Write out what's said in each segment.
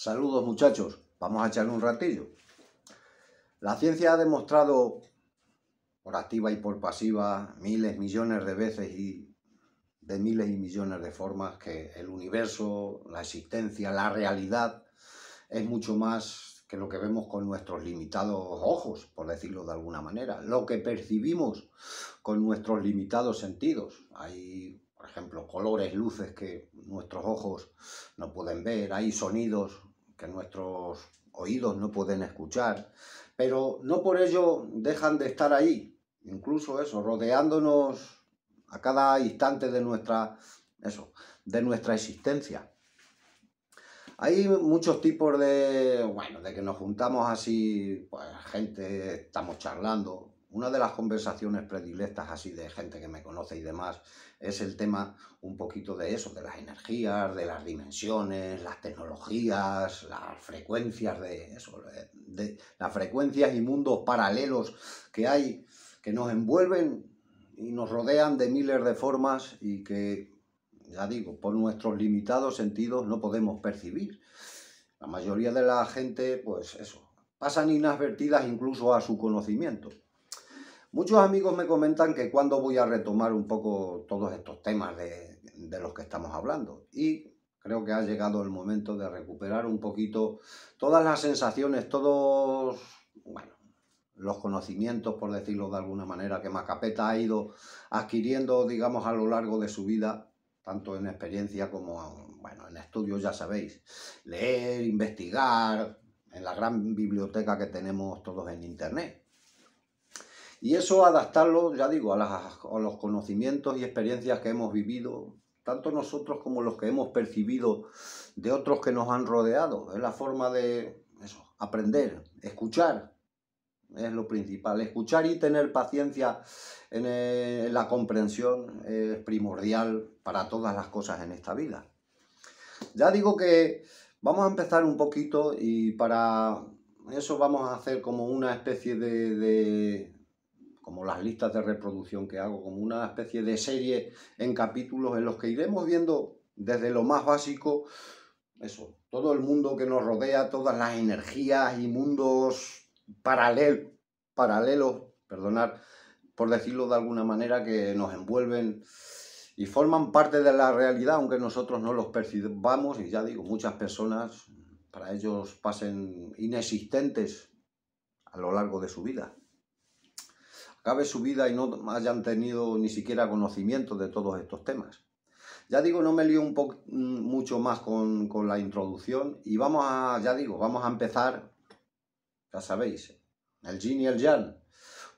Saludos muchachos, vamos a echar un ratillo. La ciencia ha demostrado por activa y por pasiva miles, millones de veces y de miles y millones de formas que el universo, la existencia, la realidad es mucho más que lo que vemos con nuestros limitados ojos, por decirlo de alguna manera, lo que percibimos con nuestros limitados sentidos. Hay por ejemplo, colores, luces que nuestros ojos no pueden ver, hay sonidos que nuestros oídos no pueden escuchar, pero no por ello dejan de estar ahí, incluso eso, rodeándonos a cada instante de nuestra, eso, de nuestra existencia. Hay muchos tipos de, bueno, de que nos juntamos así, pues gente, estamos charlando, una de las conversaciones predilectas así de gente que me conoce y demás es el tema un poquito de eso, de las energías, de las dimensiones, las tecnologías, las frecuencias de eso, de las frecuencias y mundos paralelos que hay, que nos envuelven y nos rodean de miles de formas y que, ya digo, por nuestros limitados sentidos no podemos percibir. La mayoría de la gente, pues eso, pasan inadvertidas incluso a su conocimiento. Muchos amigos me comentan que cuando voy a retomar un poco todos estos temas de, los que estamos hablando. Y creo que ha llegado el momento de recuperar un poquito todas las sensaciones, todos, bueno, los conocimientos, por decirlo de alguna manera, que Macapeta ha ido adquiriendo, digamos, a lo largo de su vida, tanto en experiencia como, bueno, en estudios, ya sabéis, leer, investigar, en la gran biblioteca que tenemos todos en Internet. Y eso adaptarlo, ya digo, a, los conocimientos y experiencias que hemos vivido, tanto nosotros como los que hemos percibido de otros que nos han rodeado. Es la forma de eso, aprender, escuchar, es lo principal. Escuchar y tener paciencia en, eh, la comprensión es primordial para todas las cosas en esta vida. Ya digo que vamos a empezar un poquito y para eso vamos a hacer como una especie de como las listas de reproducción que hago, como una especie de serie en capítulos en los que iremos viendo desde lo más básico, eso, todo el mundo que nos rodea, todas las energías y mundos paralelos, paralelos, perdonar, por decirlo de alguna manera, que nos envuelven y forman parte de la realidad, aunque nosotros no los percibamos, y ya digo, muchas personas para ellos pasen inexistentes a lo largo de su vida. Cabe su vida y no hayan tenido ni siquiera conocimiento de todos estos temas. Ya digo, no me lío un poco mm, mucho más con, con, la introducción y vamos a, ya digo, vamos a empezar, ya sabéis, el yin y el yang.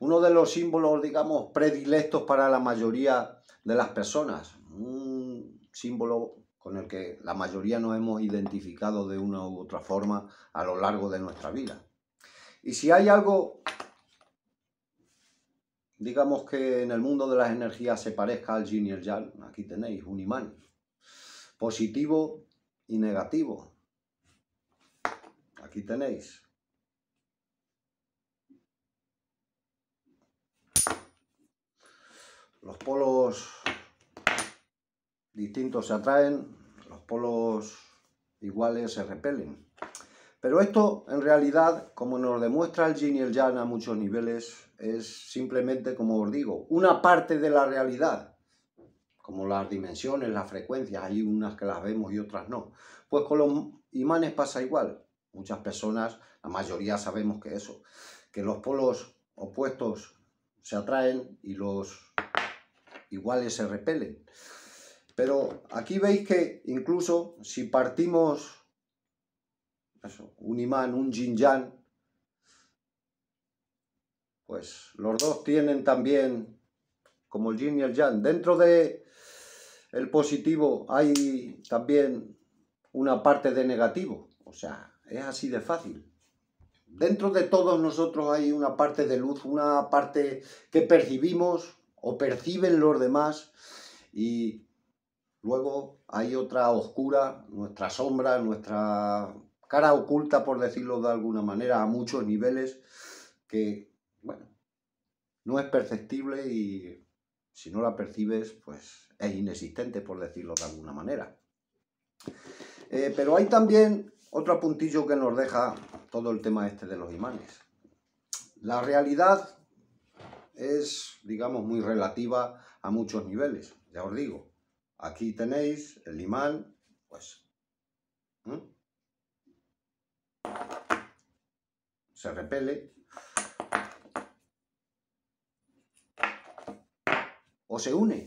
Uno de los símbolos, digamos, predilectos para la mayoría de las personas. Un símbolo con el que la mayoría nos hemos identificado de una u otra forma a lo largo de nuestra vida. Y si hay algo digamos que en el mundo de las energías se parezca al yin y el yang. Aquí tenéis un imán positivo y negativo. Aquí tenéis. Los polos distintos se atraen, los polos iguales se repelen. Pero esto, en realidad, como nos demuestra el yin y el yang a muchos niveles, es simplemente, como os digo, una parte de la realidad. Como las dimensiones, las frecuencias, hay unas que las vemos y otras no. Pues con los imanes pasa igual. Muchas personas, la mayoría sabemos que eso, que los polos opuestos se atraen y los iguales se repelen. Pero aquí veis que incluso si partimos un imán, un yin yang, pues los dos tienen también, como el yin y el yang, dentro de el positivo hay también una parte de negativo, o sea, es así de fácil. Dentro de todos nosotros hay una parte de luz, una parte que percibimos o perciben los demás y luego hay otra oscura, nuestra sombra, nuestra cara oculta, por decirlo de alguna manera, a muchos niveles que, bueno, no es perceptible y si no la percibes, pues es inexistente, por decirlo de alguna manera. Eh, pero hay también otro puntillo que nos deja todo el tema este de los imanes. La realidad es, digamos, muy relativa a muchos niveles, ya os digo. Aquí tenéis el imán, pues, se repele. O se une.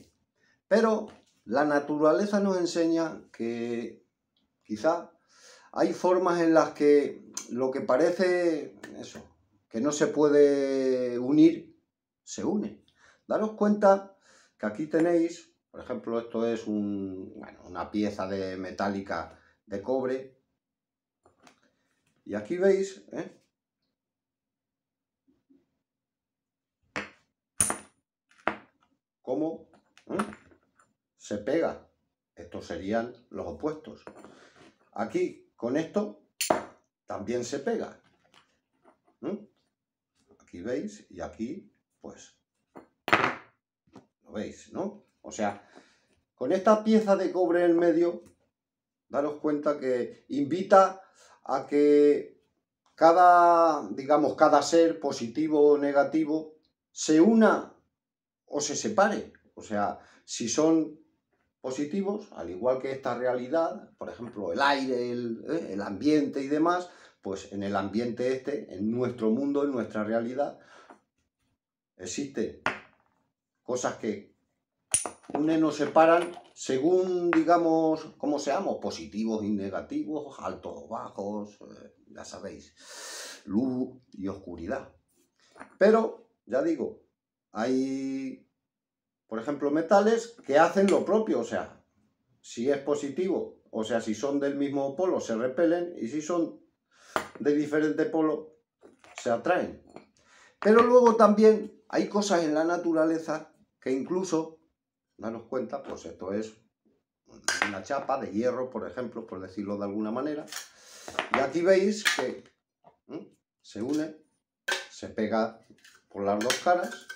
Pero la naturaleza nos enseña que quizá hay formas en las que lo que parece eso, que no se puede unir, se une. Daros cuenta que aquí tenéis, por ejemplo, esto es una pieza de metálica de cobre y aquí veis, ¿eh? Cómo ¿eh? se pega. Estos serían los opuestos. Aquí, con esto, también se pega. ¿eh? Aquí veis, y aquí, pues, lo veis, ¿no? O sea, con esta pieza de cobre en medio, daros cuenta que invita a que cada, digamos, cada ser, positivo o negativo, se una o se separe. O sea, si son positivos, al igual que esta realidad, por ejemplo, el aire, el, eh, el ambiente y demás, pues en el ambiente este, en nuestro mundo, en nuestra realidad, existen cosas que unen nos separan según, digamos, cómo seamos, positivos y negativos, altos o bajos, eh, ya sabéis, luz y oscuridad. Pero, ya digo, hay, por ejemplo, metales que hacen lo propio, o sea, si es positivo, o sea, si son del mismo polo, se repelen, y si son de diferente polo, se atraen. Pero luego también hay cosas en la naturaleza que incluso daros cuenta, pues esto es una chapa de hierro, por ejemplo, por decirlo de alguna manera. Y aquí veis que se une, se pega por las dos caras.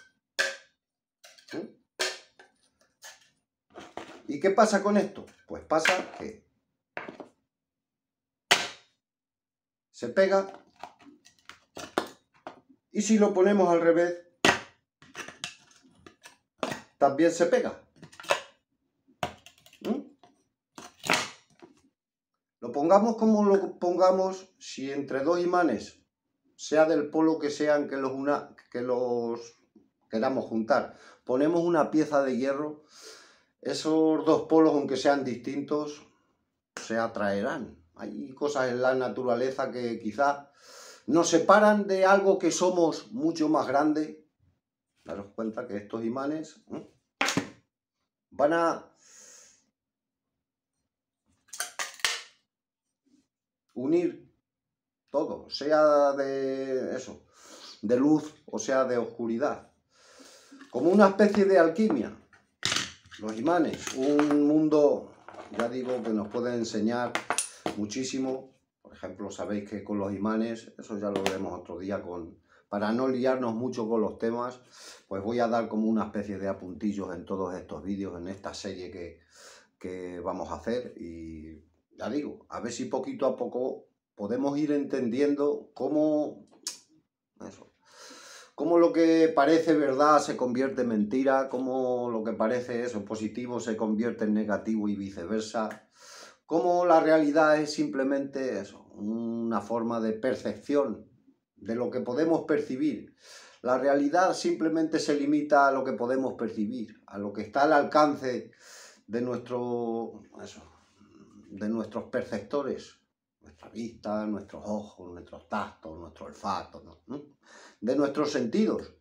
¿Y qué pasa con esto? Pues pasa que se pega y si lo ponemos al revés, también se pega. Pongamos como lo pongamos, si entre dos imanes, sea del polo que sean que los, una, que los queramos juntar, ponemos una pieza de hierro, esos dos polos, aunque sean distintos, se atraerán. Hay cosas en la naturaleza que quizá nos separan de algo que somos mucho más grande. Daros cuenta que estos imanes ¿eh? van a unir todo, sea de eso, de luz o sea de oscuridad, como una especie de alquimia. Los imanes, un mundo, ya digo, que nos puede enseñar muchísimo. Por ejemplo, sabéis que con los imanes, eso ya lo veremos otro día con, para no liarnos mucho con los temas, pues voy a dar como una especie de apuntillos en todos estos vídeos, en esta serie que, que vamos a hacer y ya digo, a ver si poquito a poco podemos ir entendiendo cómo, eso, lo que parece verdad se convierte en mentira, cómo lo que parece eso positivo se convierte en negativo y viceversa, cómo la realidad es simplemente eso, una forma de percepción de lo que podemos percibir. La realidad simplemente se limita a lo que podemos percibir, a lo que está al alcance de nuestro, de nuestros perceptores, nuestra vista, nuestros ojos, nuestros tactos, nuestro olfato, ¿Mm? de nuestros sentidos.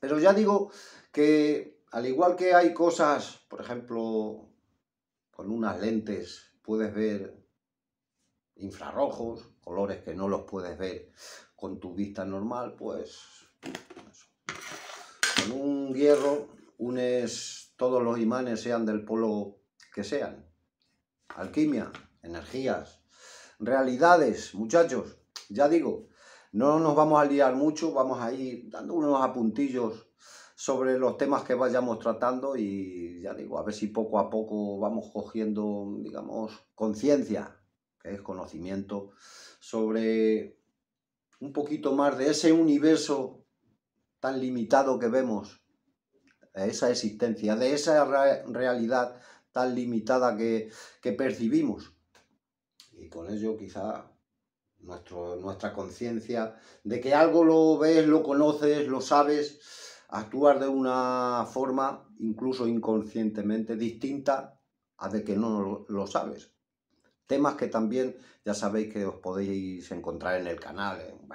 Pero ya digo que al igual que hay cosas, por ejemplo, con unas lentes puedes ver infrarrojos, colores que no los puedes ver con tu vista normal, pues con un hierro unes todos los imanes, sean del polo que sean, alquimia, energías, realidades, muchachos. Ya digo, no nos vamos a liar mucho, vamos a ir dando unos apuntillos sobre los temas que vayamos tratando y ya digo, a ver si poco a poco vamos cogiendo, digamos, conciencia, que es conocimiento, sobre un poquito más de ese universo tan limitado que vemos, esa existencia, de esa realidad limitada que, percibimos. Y con ello quizá nuestro, nuestra conciencia de que algo lo ves, lo conoces, lo sabes, actuar de una forma incluso inconscientemente distinta a de que no lo sabes. Temas que también ya sabéis que os podéis encontrar en el canal, en,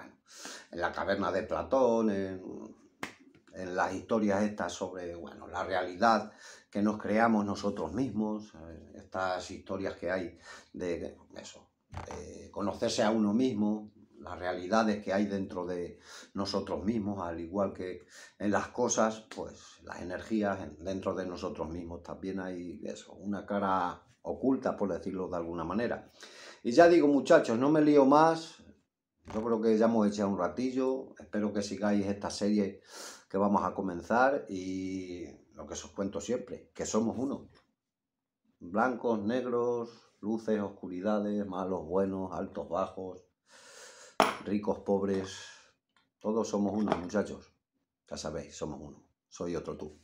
la caverna de Platón, en, en las historias estas sobre bueno, la realidad que nos creamos nosotros mismos, estas historias que hay de eso, conocerse a uno mismo, las realidades que hay dentro de nosotros mismos, al igual que en las cosas, pues las energías dentro de nosotros mismos también hay eso, una cara oculta, por decirlo de alguna manera. Y ya digo, muchachos, no me lío más. Yo creo que ya hemos echado un ratillo. Espero que sigáis esta serie que vamos a comenzar y lo que os cuento siempre, que somos uno. Blancos, negros, luces, oscuridades, malos, buenos, altos, bajos, ricos, pobres. Todos somos uno, muchachos. Ya sabéis, somos uno. Soy otro tú.